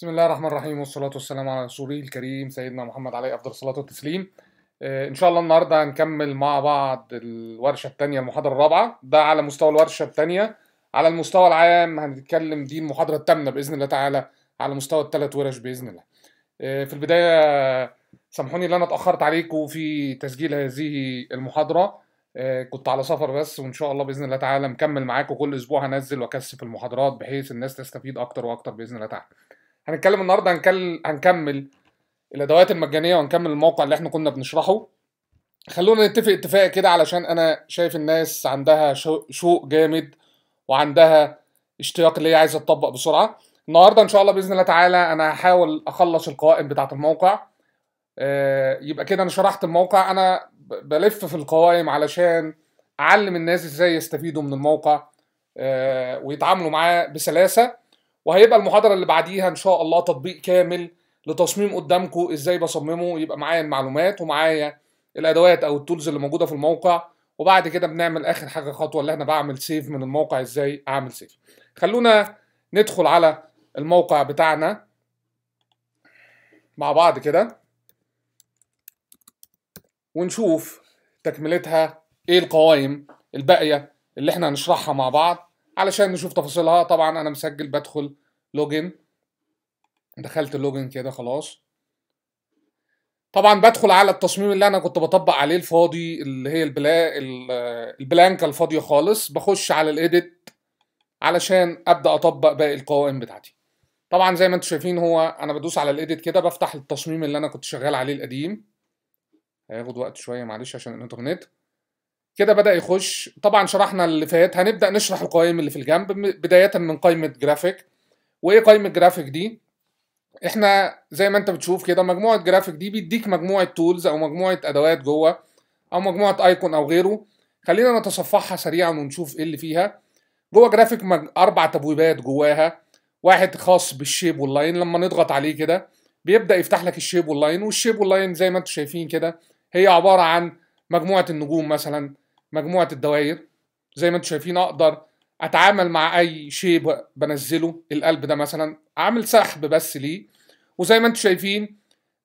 بسم الله الرحمن الرحيم والصلاة والسلام على رسوله الكريم سيدنا محمد عليه أفضل الصلاة والتسليم آه، إن شاء الله النهاردة هنكمل مع بعض الورشة الثانية المحاضرة الرابعة ده على مستوى الورشة الثانية على المستوى العام هنتكلم دي المحاضرة الثامنة بإذن الله تعالى على مستوى الثلاث ورش بإذن الله آه، في البداية سامحوني ان انا اتاخرت عليكم في تسجيل هذه المحاضره آه، كنت على سفر بس وان شاء الله باذن الله تعالى مكمل معاكم كل اسبوع هنزل واكثف المحاضرات بحيث الناس تستفيد اكتر واكتر باذن الله تعالى هنتكلم النهارده هنكل... هنكمل الادوات المجانيه وهنكمل الموقع اللي احنا كنا بنشرحه خلونا نتفق اتفاق كده علشان انا شايف الناس عندها شوق جامد وعندها اشتياق اللي هي عايزه تطبق بسرعه النهارده ان شاء الله باذن الله تعالى انا هحاول اخلص القوائم بتاعه الموقع آه، يبقى كده انا شرحت الموقع انا بلف في القوائم علشان اعلم الناس ازاي يستفيدوا من الموقع آه، ويتعاملوا معاه بسلاسه وهيبقى المحاضره اللي بعديها ان شاء الله تطبيق كامل لتصميم قدامكم ازاي بصممه يبقى معايا المعلومات ومعايا الادوات او التولز اللي موجوده في الموقع وبعد كده بنعمل اخر حاجه خطوه اللي احنا بعمل سيف من الموقع ازاي اعمل سيف خلونا ندخل على الموقع بتاعنا مع بعض كده ونشوف تكملتها ايه القوائم الباقيه اللي احنا هنشرحها مع بعض علشان نشوف تفاصيلها طبعا انا مسجل بدخل لوجن دخلت اللوجن كده خلاص طبعا بدخل على التصميم اللي انا كنت بطبق عليه الفاضي اللي هي البلا البلانكه الفاضيه خالص بخش على الايديت علشان ابدا اطبق باقي القوائم بتاعتي طبعا زي ما انتم شايفين هو انا بدوس على الايديت كده بفتح التصميم اللي انا كنت شغال عليه القديم هياخد وقت شويه معلش عشان الانترنت كده بدا يخش طبعا شرحنا اللي فات هنبدا نشرح القوائم اللي في الجنب بدايه من قائمه جرافيك وايه قائمه جرافيك دي احنا زي ما انت بتشوف كده مجموعه جرافيك دي بيديك مجموعه تولز او مجموعه ادوات جوه او مجموعه ايكون او غيره خلينا نتصفحها سريعا ونشوف ايه اللي فيها جوه جرافيك مج... اربع تبويبات جواها واحد خاص بالشيب واللاين لما نضغط عليه كده بيبدا يفتح لك الشيب واللاين والشيب واللاين زي ما انتم شايفين كده هي عباره عن مجموعه النجوم مثلا مجموعه الدوائر زي ما انتم شايفين اقدر اتعامل مع اي شيء بنزله القلب ده مثلا اعمل سحب بس ليه وزي ما انتم شايفين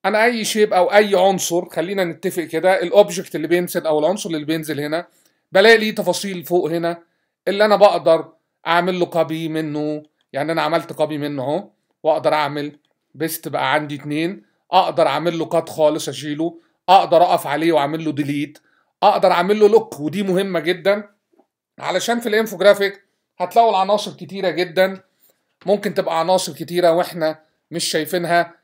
انا اي شيب او اي عنصر خلينا نتفق كده الاوبجكت اللي بينزل او العنصر اللي بينزل هنا بلاقي ليه تفاصيل فوق هنا اللي انا بقدر اعمل له كوبي منه يعني انا عملت كوبي منه اهو واقدر اعمل بيست بقى عندي اتنين اقدر اعمل له كات خالص اشيله اقدر اقف عليه واعمل له ديليت اقدر اعمل له لوك ودي مهمه جدا علشان في الانفوجرافيك هتلاقوا العناصر كتيره جدا ممكن تبقى عناصر كتيره واحنا مش شايفينها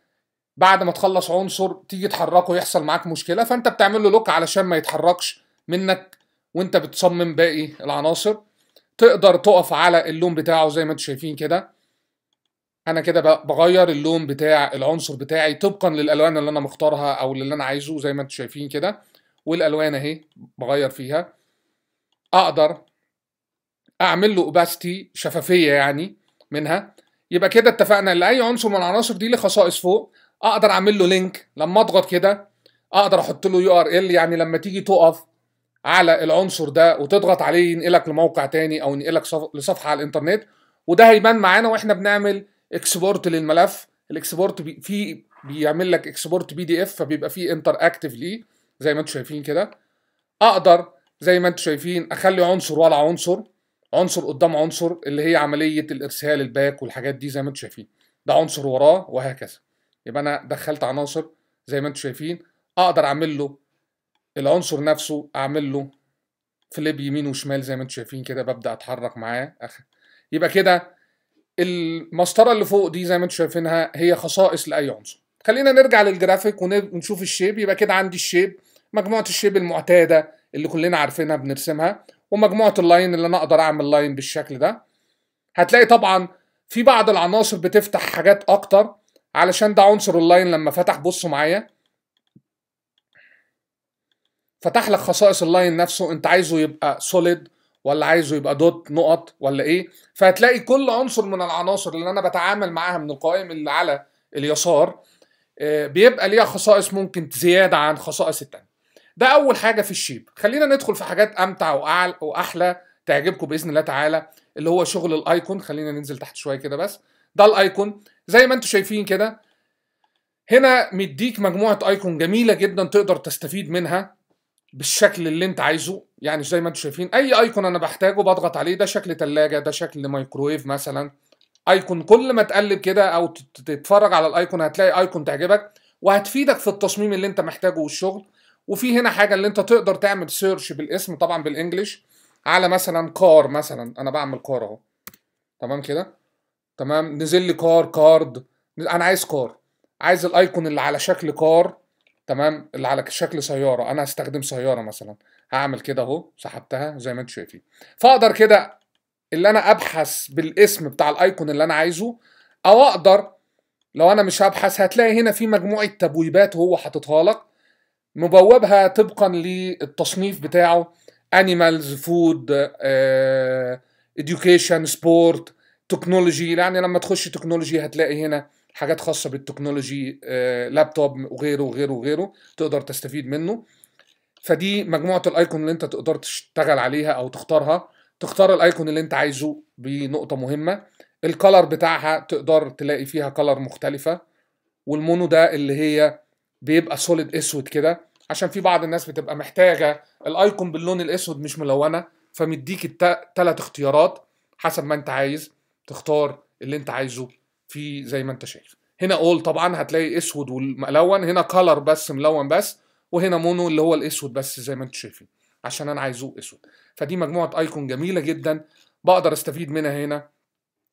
بعد ما تخلص عنصر تيجي تحركه يحصل معاك مشكله فانت بتعمل له لوك علشان ما يتحركش منك وانت بتصمم باقي العناصر تقدر تقف على اللون بتاعه زي ما انتم شايفين كده انا كده بغير اللون بتاع العنصر بتاعي طبقا للالوان اللي انا مختارها او اللي انا عايزه زي ما انتم شايفين كده والالوان اهي بغير فيها اقدر اعمل له اوباستي شفافيه يعني منها يبقى كده اتفقنا ان اي عنصر من العناصر دي له خصائص فوق اقدر اعمل له لينك لما اضغط كده اقدر احط له يو ار ال يعني لما تيجي تقف على العنصر ده وتضغط عليه ينقلك لموقع تاني او ينقلك لصفحه على الانترنت وده هيبان معانا واحنا بنعمل اكسبورت للملف الاكسبورت فيه بيعمل لك اكسبورت بي دي اف فبيبقى فيه انتر اكتف ليه زي ما انتم شايفين كده اقدر زي ما انتم شايفين اخلي عنصر ولا عنصر عنصر قدام عنصر اللي هي عمليه الارسال الباك والحاجات دي زي ما انتم شايفين ده عنصر وراه وهكذا يبقى انا دخلت عناصر زي ما انتم شايفين اقدر اعمل له العنصر نفسه اعمل له فليب يمين وشمال زي ما انتم شايفين كده ببدا اتحرك معاه يبقى كده المسطره اللي فوق دي زي ما انتم شايفينها هي خصائص لاي عنصر خلينا نرجع للجرافيك ونشوف الشيب يبقى كده عندي الشيب مجموعه الشيب المعتاده اللي كلنا عارفينها بنرسمها ومجموعه اللاين اللي انا اقدر اعمل لاين بالشكل ده هتلاقي طبعا في بعض العناصر بتفتح حاجات اكتر علشان ده عنصر اللاين لما فتح بصوا معايا فتح لك خصائص اللاين نفسه انت عايزه يبقى سوليد ولا عايزه يبقى دوت نقط ولا ايه فهتلاقي كل عنصر من العناصر اللي انا بتعامل معاها من القوائم اللي على اليسار آه، بيبقى ليها خصائص ممكن زياده عن خصائص التانية ده اول حاجه في الشيب خلينا ندخل في حاجات امتع واعلى واحلى تعجبكم باذن الله تعالى اللي هو شغل الايكون خلينا ننزل تحت شويه كده بس ده الايكون زي ما انتم شايفين كده هنا مديك مجموعه ايكون جميله جدا تقدر تستفيد منها بالشكل اللي انت عايزه يعني زي ما انتم شايفين اي ايكون انا بحتاجه بضغط عليه ده شكل تلاجة ده شكل مايكرويف مثلا ايكون كل ما تقلب كده او تتفرج على الايكون هتلاقي ايكون تعجبك وهتفيدك في التصميم اللي انت محتاجه والشغل وفي هنا حاجه اللي انت تقدر تعمل سيرش بالاسم طبعا بالانجلش على مثلا كار مثلا انا بعمل كار اهو تمام كده تمام نزل لي كار كارد انا عايز كار عايز الايكون اللي على شكل كار تمام اللي على شكل سياره انا هستخدم سياره مثلا هعمل كده اهو سحبتها زي ما انتم شايفين فاقدر كده اللي انا ابحث بالاسم بتاع الايكون اللي انا عايزه او اقدر لو انا مش هبحث هتلاقي هنا في مجموعه تبويبات هو حاططها لك مبوبها طبقا للتصنيف بتاعه انيمالز فود اديوكيشن سبورت تكنولوجي يعني لما تخش تكنولوجي هتلاقي هنا حاجات خاصه بالتكنولوجي لابتوب آه، وغيره وغيره وغيره تقدر تستفيد منه فدي مجموعه الايكون اللي انت تقدر تشتغل عليها او تختارها تختار الايكون اللي انت عايزه بنقطه مهمه الكلر بتاعها تقدر تلاقي فيها كلر مختلفه والمونو ده اللي هي بيبقى سوليد اسود كده عشان في بعض الناس بتبقى محتاجه الايكون باللون الاسود مش ملونه فمديك الثلاث اختيارات حسب ما انت عايز تختار اللي انت عايزه في زي ما انت شايف هنا اول طبعا هتلاقي اسود وملون هنا كلر بس ملون بس وهنا مونو اللي هو الاسود بس زي ما انتم شايفين عشان انا عايزه اسود فدي مجموعه ايكون جميله جدا بقدر استفيد منها هنا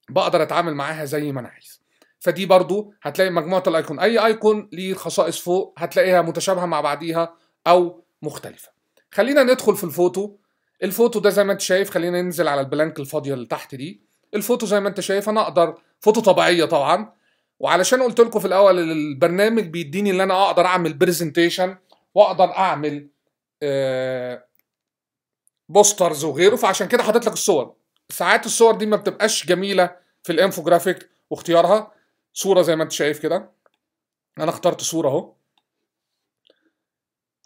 بقدر اتعامل معاها زي ما انا عايز فدي برضو هتلاقي مجموعه الايقون اي ايقون ليه خصائص فوق هتلاقيها متشابهه مع بعضيها او مختلفه خلينا ندخل في الفوتو الفوتو ده زي ما انت شايف خلينا ننزل على البلانك الفاضيه اللي تحت دي الفوتو زي ما انت شايف انا اقدر فوتو طبيعيه طبعا وعلشان قلت لكم في الاول البرنامج بيديني ان انا اقدر اعمل برزنتيشن واقدر اعمل بوسترز آه، وغيره فعشان كده حاطط لك الصور ساعات الصور دي ما بتبقاش جميله في الانفوجرافيك واختيارها صوره زي ما انت شايف كده انا اخترت صوره اهو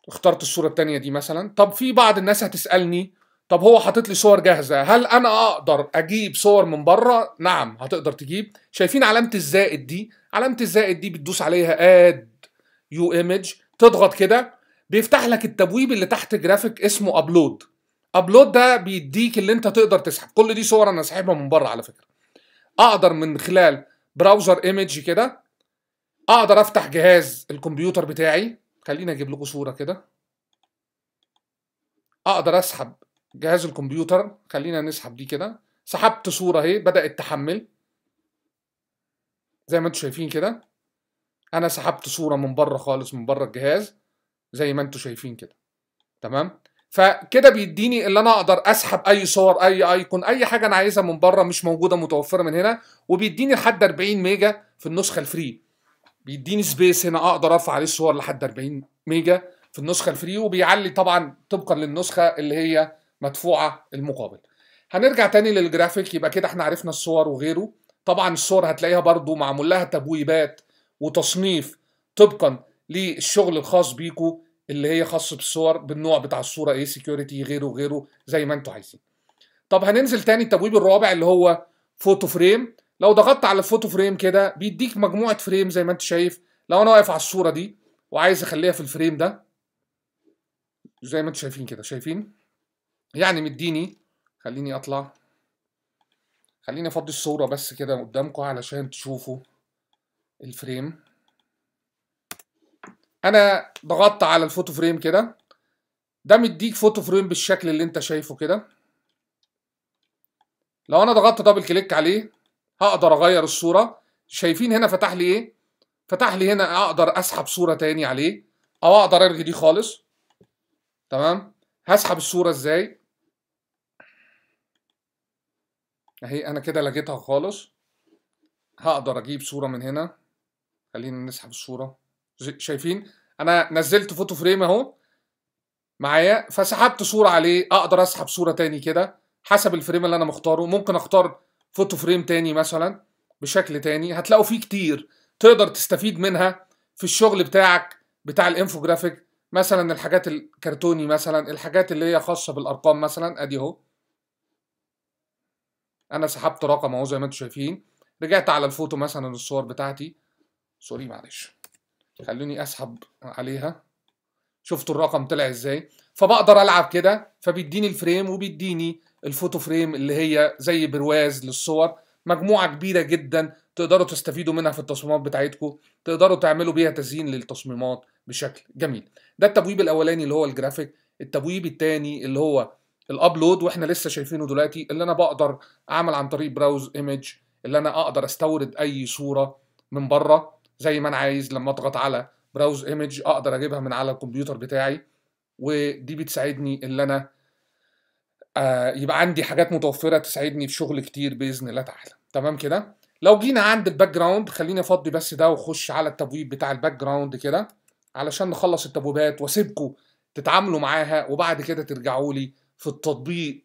اخترت الصوره التانية دي مثلا طب في بعض الناس هتسالني طب هو حاطط لي صور جاهزه هل انا اقدر اجيب صور من بره نعم هتقدر تجيب شايفين علامه الزائد دي علامه الزائد دي بتدوس عليها اد يو ايمج تضغط كده بيفتح لك التبويب اللي تحت جرافيك اسمه ابلود ابلود ده بيديك اللي انت تقدر تسحب كل دي صور انا سحبها من بره على فكره اقدر من خلال براوزر ايمج كده اقدر افتح جهاز الكمبيوتر بتاعي خليني اجيب لكم صوره كده اقدر اسحب جهاز الكمبيوتر خلينا نسحب دي كده سحبت صوره اهي بدات تحمل زي ما انتم شايفين كده انا سحبت صوره من بره خالص من بره الجهاز زي ما انتم شايفين كده تمام فكده بيديني اللي انا اقدر اسحب اي صور اي ايكون اي حاجه انا عايزها من بره مش موجوده متوفره من هنا وبيديني لحد 40 ميجا في النسخه الفري بيديني سبيس هنا اقدر ارفع عليه الصور لحد 40 ميجا في النسخه الفري وبيعلي طبعا طبقا للنسخه اللي هي مدفوعه المقابل هنرجع تاني للجرافيك يبقى كده احنا عرفنا الصور وغيره طبعا الصور هتلاقيها برضو معمول لها تبويبات وتصنيف طبقا للشغل الخاص بيكو اللي هي خاصه بالصور بالنوع بتاع الصوره ايه سكيورتي غيره غيره زي ما انتوا عايزين طب هننزل تاني التبويب الرابع اللي هو فوتو فريم لو ضغطت على الفوتو فريم كده بيديك مجموعه فريم زي ما انت شايف لو انا واقف على الصوره دي وعايز اخليها في الفريم ده زي ما انتوا شايفين كده شايفين يعني مديني خليني اطلع خليني افضي الصوره بس كده قدامكم علشان تشوفوا الفريم انا ضغطت على الفوتو فريم كده ده مديك فوتو فريم بالشكل اللي انت شايفه كده لو انا ضغطت دبل كليك عليه هقدر اغير الصوره شايفين هنا فتح لي ايه فتح لي هنا اقدر اسحب صوره تاني عليه او اقدر الغي دي خالص تمام هسحب الصوره ازاي اهي انا كده لغيتها خالص هقدر اجيب صوره من هنا خلينا نسحب الصوره شايفين انا نزلت فوتو فريم اهو معايا فسحبت صوره عليه اقدر اسحب صوره تاني كده حسب الفريم اللي انا مختاره ممكن اختار فوتو فريم تاني مثلا بشكل تاني هتلاقوا فيه كتير تقدر تستفيد منها في الشغل بتاعك بتاع الانفوجرافيك مثلا الحاجات الكرتوني مثلا الحاجات اللي هي خاصه بالارقام مثلا ادي اهو انا سحبت رقم اهو زي ما انتم شايفين رجعت على الفوتو مثلا الصور بتاعتي سوري معلش خلوني اسحب عليها شفتوا الرقم طلع ازاي فبقدر العب كده فبيديني الفريم وبيديني الفوتو فريم اللي هي زي برواز للصور مجموعه كبيره جدا تقدروا تستفيدوا منها في التصميمات بتاعتكم تقدروا تعملوا بيها تزيين للتصميمات بشكل جميل ده التبويب الاولاني اللي هو الجرافيك التبويب الثاني اللي هو الابلود واحنا لسه شايفينه دلوقتي اللي انا بقدر اعمل عن طريق براوز ايمج اللي انا اقدر استورد اي صوره من بره زي ما انا عايز لما اضغط على براوز ايمج اقدر اجيبها من على الكمبيوتر بتاعي ودي بتساعدني ان انا آه يبقى عندي حاجات متوفره تساعدني في شغل كتير باذن الله تعالى تمام كده لو جينا عند الباك جراوند خليني افضي بس ده واخش على التبويب بتاع الباك جراوند كده علشان نخلص التبويبات واسيبكم تتعاملوا معاها وبعد كده ترجعوا لي في التطبيق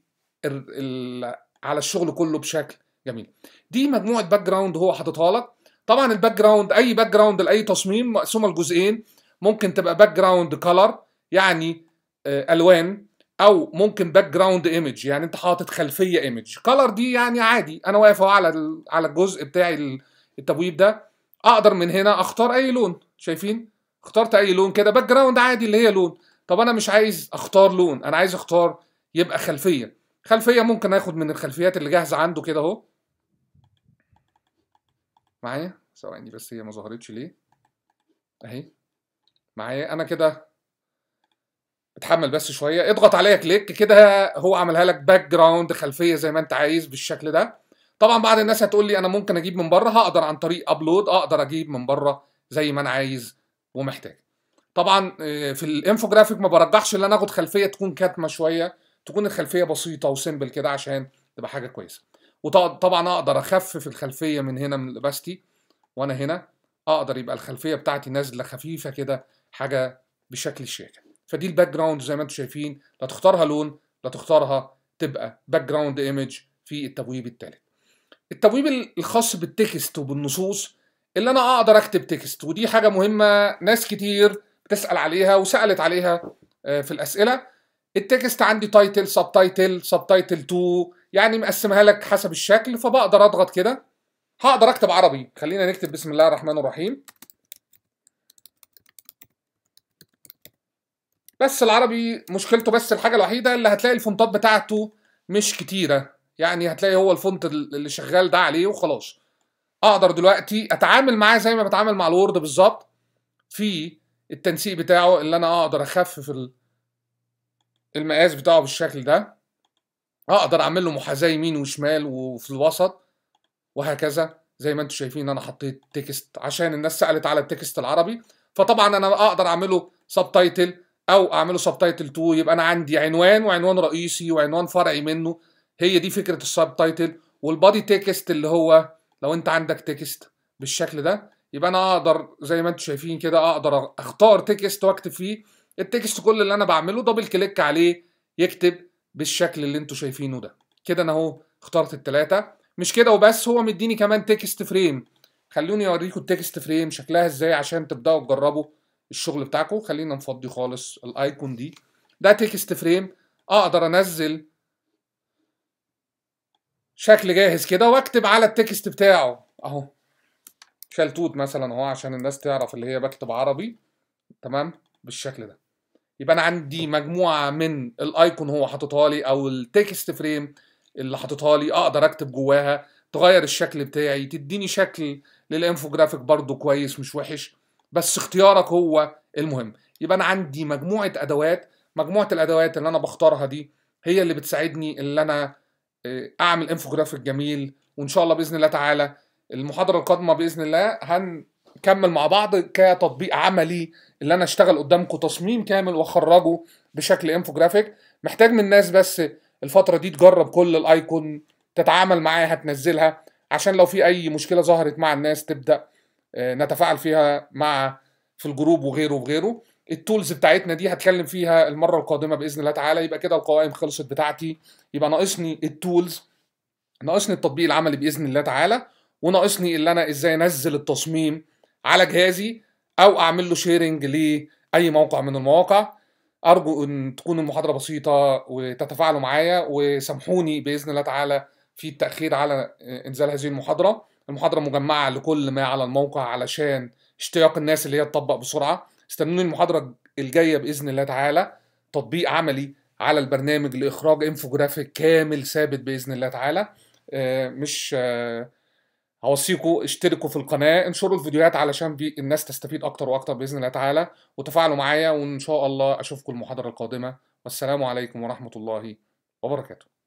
على الشغل كله بشكل جميل دي مجموعه باك جراوند هو حاططها لك طبعا الباك جراوند اي باك جراوند لاي تصميم مقسومه لجزئين ممكن تبقى باك جراوند كلر يعني آه، الوان او ممكن باك جراوند ايمج يعني انت حاطط خلفيه ايمج كلر دي يعني عادي انا واقف على على الجزء بتاعي التبويب ده اقدر من هنا اختار اي لون شايفين اخترت اي لون كده باك جراوند عادي اللي هي لون طب انا مش عايز اختار لون انا عايز اختار يبقى خلفيه خلفيه ممكن اخد من الخلفيات اللي جاهزه عنده كده اهو معايا ثواني يعني، بس هي ما ظهرتش ليه اهي معايا انا كده اتحمل بس شويه اضغط عليا كليك كده هو عملها لك باك جراوند خلفيه زي ما انت عايز بالشكل ده طبعا بعض الناس هتقول لي انا ممكن اجيب من بره هقدر عن طريق ابلود اقدر اجيب من بره زي ما انا عايز ومحتاج طبعا آه، في الانفوجرافيك ما برجحش ان انا اخد خلفيه تكون كاتمه شويه تكون الخلفيه بسيطه وسيمبل كده عشان تبقى حاجه كويسه وطبعا اقدر اخفف الخلفيه من هنا من لباستي وانا هنا اقدر يبقى الخلفيه بتاعتي نازله خفيفه كده حاجه بشكل الشاكل فدي الباك جراوند زي ما انتم شايفين لا تختارها لون لا تختارها تبقى باك جراوند ايمج في التبويب الثالث التبويب الخاص بالتكست وبالنصوص اللي انا اقدر اكتب تكست ودي حاجه مهمه ناس كتير بتسال عليها وسالت عليها آه، في الاسئله التكست عندي تايتل سب تايتل سب تايتل 2 يعني مقسمها لك حسب الشكل فبقدر اضغط كده هقدر اكتب عربي خلينا نكتب بسم الله الرحمن الرحيم بس العربي مشكلته بس الحاجه الوحيده اللي هتلاقي الفونتات بتاعته مش كتيره يعني هتلاقي هو الفونت اللي شغال ده عليه وخلاص اقدر دلوقتي اتعامل معاه زي ما بتعامل مع الوورد بالظبط في التنسيق بتاعه اللي انا اقدر اخفف المقاس بتاعه بالشكل ده اقدر اعمل له محاذاه يمين وشمال وفي الوسط وهكذا زي ما انتم شايفين انا حطيت تكست عشان الناس سالت على التكست العربي فطبعا انا اقدر اعمله سب تايتل او اعمله سب تايتل 2 يبقى انا عندي عنوان وعنوان رئيسي وعنوان فرعي منه هي دي فكره السب تايتل والبادي تكست اللي هو لو انت عندك تكست بالشكل ده يبقى انا اقدر زي ما انتم شايفين كده اقدر اختار تكست واكتب فيه التكست كل اللي انا بعمله دبل كليك عليه يكتب بالشكل اللي انتم شايفينه ده كده انا اهو اخترت الثلاثه مش كده وبس هو مديني كمان تكست فريم خلوني اوريكم التكست فريم شكلها ازاي عشان تبداوا تجربوا الشغل بتاعكم خلينا نفضي خالص الايكون دي ده تكست فريم اقدر انزل شكل جاهز كده واكتب على التكست بتاعه اهو شلتوت مثلا اهو عشان الناس تعرف اللي هي بكتب عربي تمام بالشكل ده يبقى انا عندي مجموعه من الايكون هو حاططها لي او التكست فريم اللي حاططها لي اقدر اكتب جواها تغير الشكل بتاعي تديني شكل للانفوجرافيك برضو كويس مش وحش بس اختيارك هو المهم يبقى انا عندي مجموعه ادوات مجموعه الادوات اللي انا بختارها دي هي اللي بتساعدني ان انا آه، اعمل انفوجرافيك جميل وان شاء الله باذن الله تعالى المحاضره القادمه باذن الله هنكمل مع بعض كتطبيق عملي اللي انا اشتغل قدامكم تصميم كامل واخرجه بشكل انفوجرافيك محتاج من الناس بس الفتره دي تجرب كل الايكون تتعامل معاها تنزلها عشان لو في اي مشكله ظهرت مع الناس تبدا آه، نتفاعل فيها مع في الجروب وغيره وغيره التولز بتاعتنا دي هتكلم فيها المره القادمه باذن الله تعالى يبقى كده القوائم خلصت بتاعتي يبقى ناقصني التولز ناقصني التطبيق العملي باذن الله تعالى وناقصني اللي انا ازاي انزل التصميم على جهازي او اعمل له شيرنج لاي موقع من المواقع أرجو أن تكون المحاضرة بسيطة وتتفاعلوا معايا وسامحوني بإذن الله تعالى في التأخير على آه، إنزال هذه المحاضرة المحاضرة مجمعة لكل ما على الموقع علشان اشتياق الناس اللي هي تطبق بسرعة استنوني المحاضرة الجاية بإذن الله تعالى تطبيق عملي على البرنامج لإخراج انفوجرافيك كامل ثابت بإذن الله تعالى آه، مش آه، هوصيكم اشتركوا في القناة انشروا الفيديوهات علشان بي الناس تستفيد اكتر واكتر بإذن الله تعالى وتفاعلوا معايا وان شاء الله اشوفكم المحاضرة القادمة والسلام عليكم ورحمة الله وبركاته